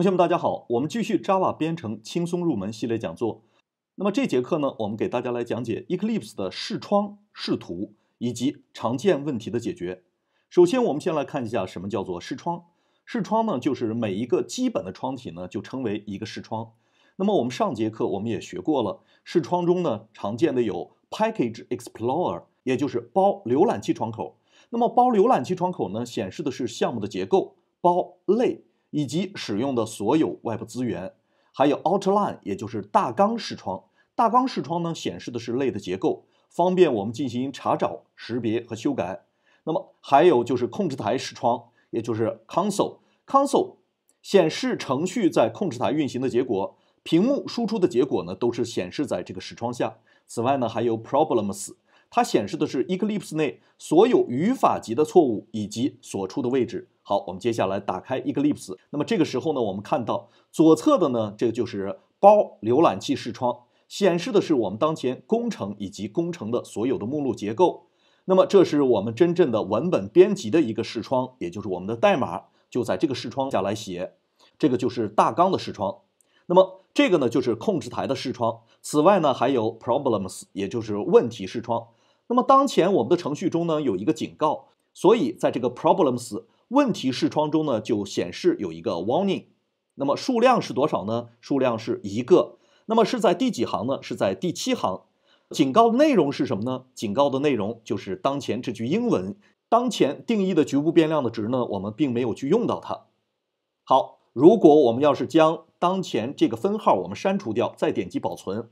同学们，大家好。我们继续 Java 编程轻松入门系列讲座。那么这节课呢，我们给大家来讲解 Eclipse 的视窗视图以及常见问题的解决。首先，我们先来看一下什么叫做视窗。视窗呢，就是每一个基本的窗体呢，就称为一个视窗。那么我们上节课我们也学过了，视窗中呢常见的有 Package Explorer，也就是包浏览器窗口。那么包浏览器窗口呢，显示的是项目的结构、包、类。以及使用的所有外部资源，还有 Outline，也就是大纲视窗。大纲视窗呢，显示的是类的结构，方便我们进行查找、识别和修改。那么还有就是控制台视窗，也就是 Console。Console 显示程序在控制台运行的结果，屏幕输出的结果呢，都是显示在这个视窗下。此外呢，还有 Problems，它显示的是 Eclipse 内所有语法级的错误以及所处的位置。好，我们接下来打开 Eclipse。那么这个时候呢，我们看到左侧的呢，这个就是包浏览器视窗，显示的是我们当前工程以及工程的所有的目录结构。那么这是我们真正的文本编辑的一个视窗，也就是我们的代码就在这个视窗下来写。这个就是大纲的视窗。那么这个呢，就是控制台的视窗。此外呢，还有 Problems，也就是问题视窗。那么当前我们的程序中呢，有一个警告，所以在这个 Problems。问题视窗中呢，就显示有一个 warning，那么数量是多少呢？数量是一个，那么是在第几行呢？是在第七行。警告的内容是什么呢？警告的内容就是当前这句英文，当前定义的局部变量的值呢，我们并没有去用到它。好，如果我们要是将当前这个分号我们删除掉，再点击保存。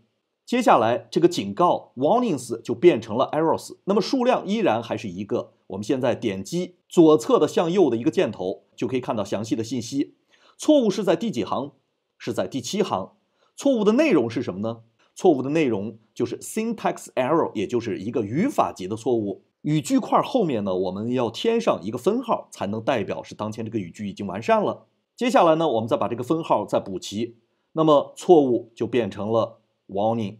接下来，这个警告 warnings 就变成了 errors。那么数量依然还是一个。我们现在点击左侧的向右的一个箭头，就可以看到详细的信息。错误是在第几行？是在第七行。错误的内容是什么呢？错误的内容就是 syntax error，也就是一个语法级的错误。语句块后面呢，我们要添上一个分号，才能代表是当前这个语句已经完善了。接下来呢，我们再把这个分号再补齐，那么错误就变成了。Warning。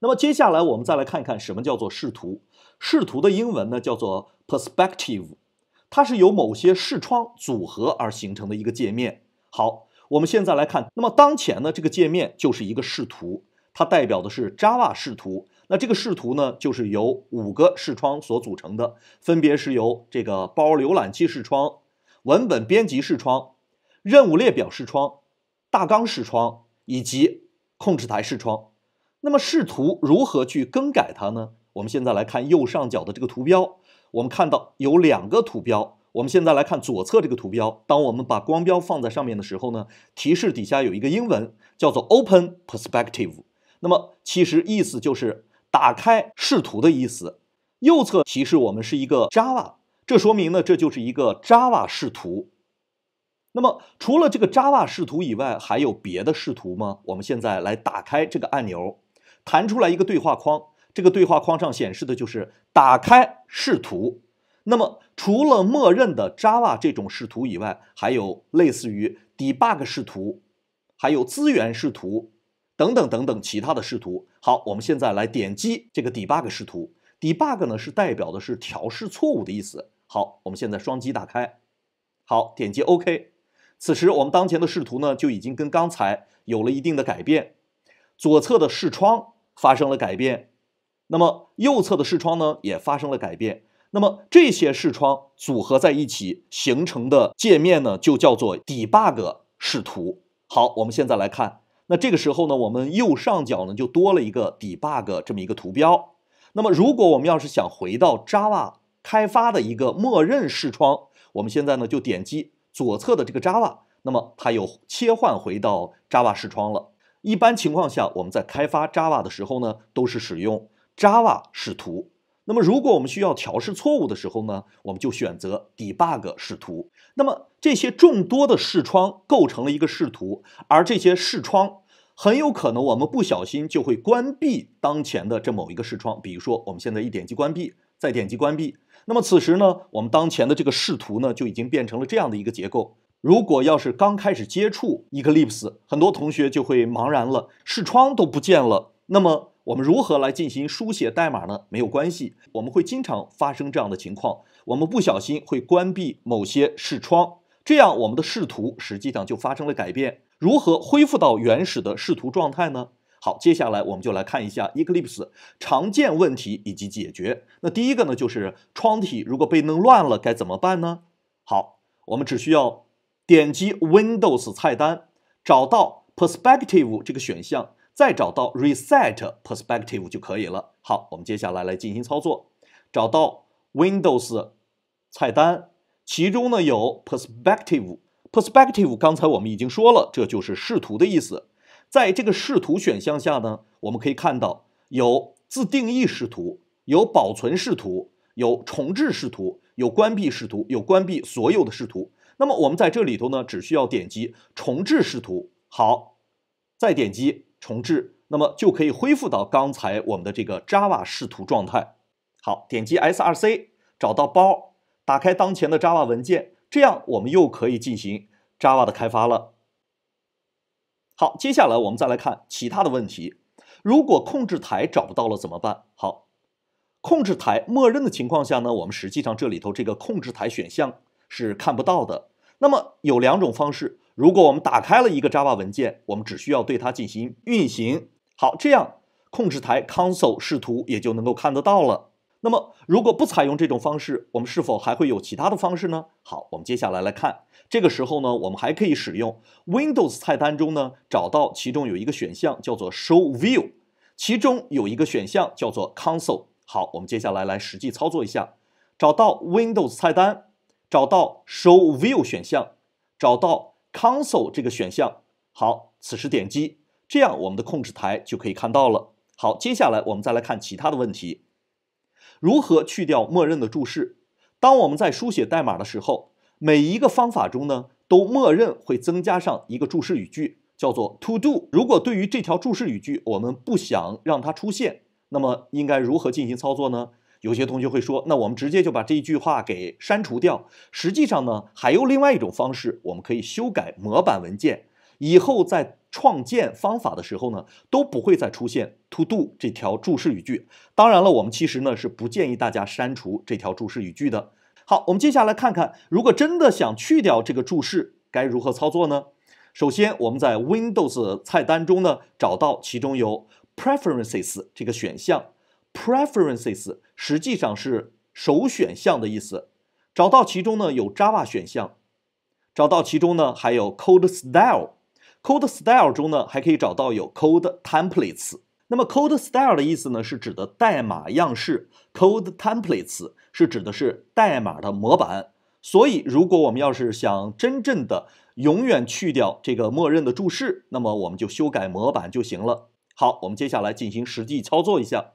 那么接下来我们再来看一看什么叫做视图。视图的英文呢叫做 Perspective，它是由某些视窗组合而形成的一个界面。好，我们现在来看，那么当前呢这个界面就是一个视图，它代表的是 Java 视图。那这个视图呢，就是由五个视窗所组成的，分别是由这个包浏览器视窗、文本编辑视窗、任务列表视窗、大纲视窗以及控制台视窗。那么视图如何去更改它呢？我们现在来看右上角的这个图标，我们看到有两个图标。我们现在来看左侧这个图标，当我们把光标放在上面的时候呢，提示底下有一个英文叫做 “Open Perspective”。那么其实意思就是打开视图的意思。右侧提示我们是一个 Java，这说明呢，这就是一个 Java 视图。那么除了这个 Java 视图以外，还有别的视图吗？我们现在来打开这个按钮。弹出来一个对话框，这个对话框上显示的就是打开视图。那么除了默认的 Java 这种视图以外，还有类似于 Debug 视图，还有资源视图，等等等等其他的视图。好，我们现在来点击这个 Debug 视图。Debug 呢是代表的是调试错误的意思。好，我们现在双击打开。好，点击 OK。此时我们当前的视图呢就已经跟刚才有了一定的改变，左侧的视窗。发生了改变，那么右侧的视窗呢也发生了改变，那么这些视窗组合在一起形成的界面呢，就叫做 Debug 视图。好，我们现在来看，那这个时候呢，我们右上角呢就多了一个 Debug 这么一个图标。那么如果我们要是想回到 Java 开发的一个默认视窗，我们现在呢就点击左侧的这个 Java，那么它又切换回到 Java 视窗了。一般情况下，我们在开发 Java 的时候呢，都是使用 Java 视图。那么，如果我们需要调试错误的时候呢，我们就选择 Debug 视图。那么，这些众多的视窗构成了一个视图，而这些视窗很有可能我们不小心就会关闭当前的这某一个视窗。比如说，我们现在一点击关闭，再点击关闭，那么此时呢，我们当前的这个视图呢，就已经变成了这样的一个结构。如果要是刚开始接触 Eclipse，很多同学就会茫然了，视窗都不见了。那么我们如何来进行书写代码呢？没有关系，我们会经常发生这样的情况，我们不小心会关闭某些视窗，这样我们的视图实际上就发生了改变。如何恢复到原始的视图状态呢？好，接下来我们就来看一下 Eclipse 常见问题以及解决。那第一个呢，就是窗体如果被弄乱了该怎么办呢？好，我们只需要。点击 Windows 菜单，找到 Perspective 这个选项，再找到 Reset Perspective 就可以了。好，我们接下来来进行操作。找到 Windows 菜单，其中呢有 Perspective。Perspective，刚才我们已经说了，这就是视图的意思。在这个视图选项下呢，我们可以看到有自定义视图，有保存视图，有重置视图，有关闭视图，有关闭所有的视图。那么我们在这里头呢，只需要点击重置视图，好，再点击重置，那么就可以恢复到刚才我们的这个 Java 视图状态。好，点击 S R C，找到包，打开当前的 Java 文件，这样我们又可以进行 Java 的开发了。好，接下来我们再来看其他的问题。如果控制台找不到了怎么办？好，控制台默认的情况下呢，我们实际上这里头这个控制台选项是看不到的。那么有两种方式，如果我们打开了一个 Java 文件，我们只需要对它进行运行，好，这样控制台 Console 视图也就能够看得到了。那么如果不采用这种方式，我们是否还会有其他的方式呢？好，我们接下来来看，这个时候呢，我们还可以使用 Windows 菜单中呢，找到其中有一个选项叫做 Show View，其中有一个选项叫做 Console。好，我们接下来来实际操作一下，找到 Windows 菜单。找到 Show View 选项，找到 Console 这个选项，好，此时点击，这样我们的控制台就可以看到了。好，接下来我们再来看其他的问题，如何去掉默认的注释？当我们在书写代码的时候，每一个方法中呢，都默认会增加上一个注释语句，叫做 To Do。如果对于这条注释语句，我们不想让它出现，那么应该如何进行操作呢？有些同学会说，那我们直接就把这一句话给删除掉。实际上呢，还有另外一种方式，我们可以修改模板文件，以后在创建方法的时候呢，都不会再出现 “to do” 这条注释语句。当然了，我们其实呢是不建议大家删除这条注释语句的。好，我们接下来看看，如果真的想去掉这个注释，该如何操作呢？首先，我们在 Windows 菜单中呢，找到其中有 Preferences 这个选项，Preferences。实际上是首选项的意思，找到其中呢有 Java 选项，找到其中呢还有 Code Style，Code Style 中呢还可以找到有 Code Templates。那么 Code Style 的意思呢是指的代码样式，Code Templates 是指的是代码的模板。所以如果我们要是想真正的永远去掉这个默认的注释，那么我们就修改模板就行了。好，我们接下来进行实际操作一下。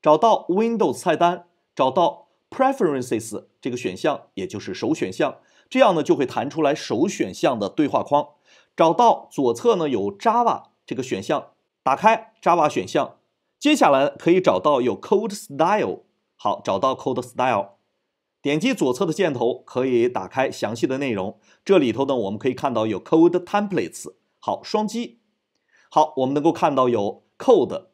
找到 Windows 菜单，找到 Preferences 这个选项，也就是首选项，这样呢就会弹出来首选项的对话框。找到左侧呢有 Java 这个选项，打开 Java 选项，接下来可以找到有 Code Style。好，找到 Code Style，点击左侧的箭头可以打开详细的内容。这里头呢我们可以看到有 Code Templates。好，双击。好，我们能够看到有 Code，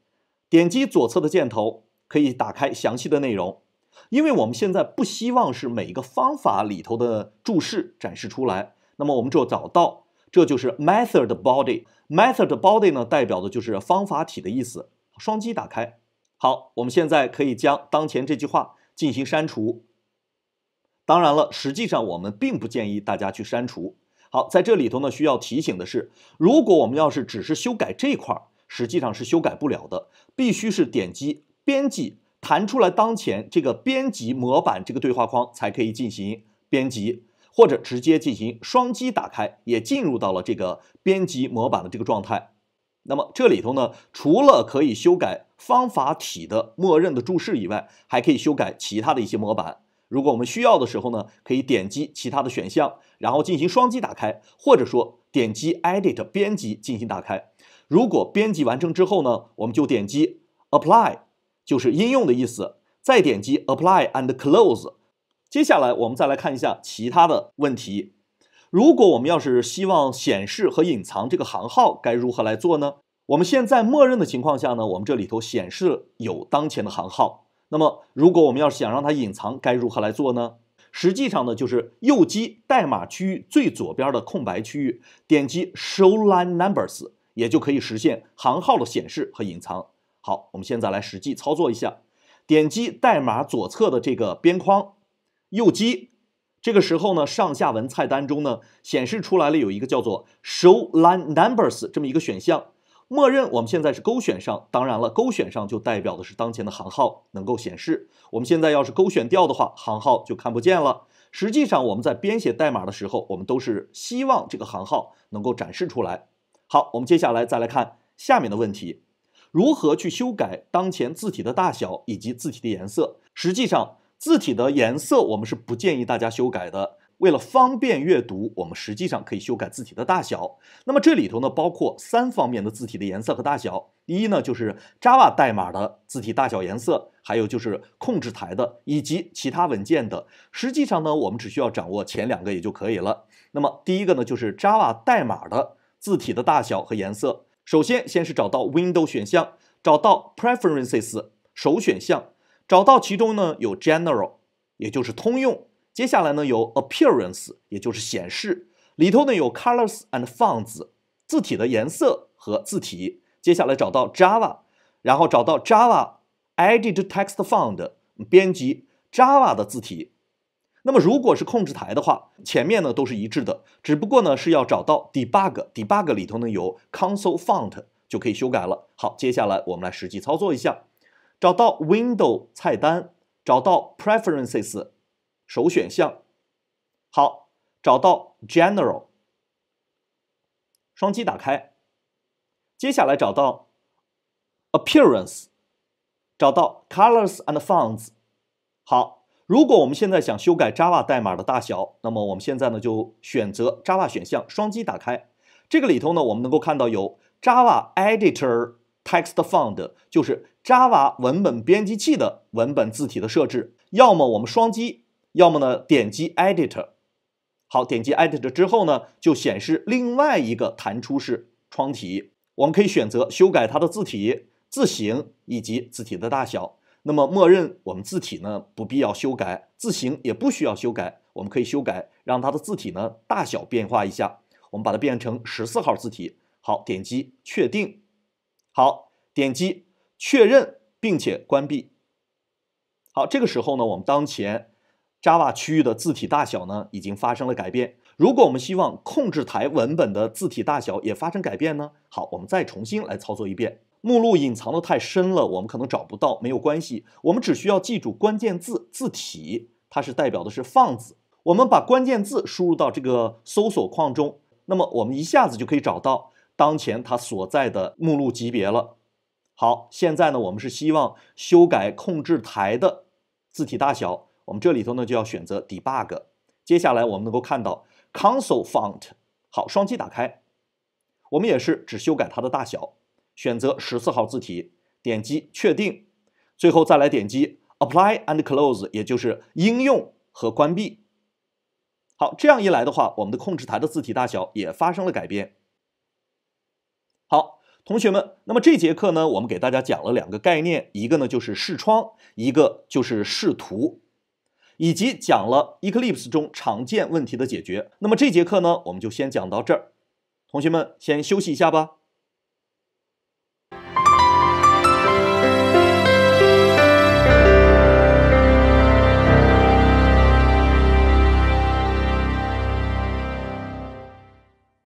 点击左侧的箭头。可以打开详细的内容，因为我们现在不希望是每一个方法里头的注释展示出来。那么我们就找到，这就是 method body。method body 呢，代表的就是方法体的意思。双击打开，好，我们现在可以将当前这句话进行删除。当然了，实际上我们并不建议大家去删除。好，在这里头呢，需要提醒的是，如果我们要是只是修改这块儿，实际上是修改不了的，必须是点击。编辑弹出来，当前这个编辑模板这个对话框才可以进行编辑，或者直接进行双击打开，也进入到了这个编辑模板的这个状态。那么这里头呢，除了可以修改方法体的默认的注释以外，还可以修改其他的一些模板。如果我们需要的时候呢，可以点击其他的选项，然后进行双击打开，或者说点击 Edit 编辑进行打开。如果编辑完成之后呢，我们就点击 Apply。就是应用的意思，再点击 Apply and Close。接下来我们再来看一下其他的问题。如果我们要是希望显示和隐藏这个行号，该如何来做呢？我们现在默认的情况下呢，我们这里头显示有当前的行号。那么如果我们要是想让它隐藏，该如何来做呢？实际上呢，就是右击代码区域最左边的空白区域，点击 Show Line Numbers，也就可以实现行号的显示和隐藏。好，我们现在来实际操作一下，点击代码左侧的这个边框，右击，这个时候呢，上下文菜单中呢显示出来了有一个叫做 Show Line Numbers 这么一个选项，默认我们现在是勾选上，当然了，勾选上就代表的是当前的行号能够显示，我们现在要是勾选掉的话，行号就看不见了。实际上我们在编写代码的时候，我们都是希望这个行号能够展示出来。好，我们接下来再来看下面的问题。如何去修改当前字体的大小以及字体的颜色？实际上，字体的颜色我们是不建议大家修改的。为了方便阅读，我们实际上可以修改字体的大小。那么这里头呢，包括三方面的字体的颜色和大小。第一呢，就是 Java 代码的字体大小、颜色，还有就是控制台的以及其他文件的。实际上呢，我们只需要掌握前两个也就可以了。那么第一个呢，就是 Java 代码的字体的大小和颜色。首先，先是找到 Window 选项，找到 Preferences 首选项，找到其中呢有 General，也就是通用。接下来呢有 Appearance，也就是显示，里头呢有 Colors and Fonts 字体的颜色和字体。接下来找到 Java，然后找到 Java Edit Text Font 编辑 Java 的字体。那么，如果是控制台的话，前面呢都是一致的，只不过呢是要找到 Debug，Debug 里头呢有 Console Font，就可以修改了。好，接下来我们来实际操作一下，找到 Window 菜单，找到 Preferences 首选项，好，找到 General，双击打开，接下来找到 Appearance，找到 Colors and Fonts，好。如果我们现在想修改 Java 代码的大小，那么我们现在呢就选择 Java 选项，双击打开。这个里头呢，我们能够看到有 Java Editor Text Font，就是 Java 文本编辑器的文本字体的设置。要么我们双击，要么呢点击 Editor。好，点击 Editor 之后呢，就显示另外一个弹出式窗体，我们可以选择修改它的字体、字形以及字体的大小。那么，默认我们字体呢不必要修改，字形也不需要修改，我们可以修改，让它的字体呢大小变化一下。我们把它变成十四号字体。好，点击确定。好，点击确认，并且关闭。好，这个时候呢，我们当前 Java 区域的字体大小呢已经发生了改变。如果我们希望控制台文本的字体大小也发生改变呢？好，我们再重新来操作一遍。目录隐藏的太深了，我们可能找不到，没有关系，我们只需要记住关键字字体，它是代表的是放字。我们把关键字输入到这个搜索框中，那么我们一下子就可以找到当前它所在的目录级别了。好，现在呢，我们是希望修改控制台的字体大小，我们这里头呢就要选择 Debug。接下来我们能够看到 Console Font，好，双击打开，我们也是只修改它的大小。选择十四号字体，点击确定，最后再来点击 Apply and close，也就是应用和关闭。好，这样一来的话，我们的控制台的字体大小也发生了改变。好，同学们，那么这节课呢，我们给大家讲了两个概念，一个呢就是视窗，一个就是视图，以及讲了 Eclipse 中常见问题的解决。那么这节课呢，我们就先讲到这儿，同学们先休息一下吧。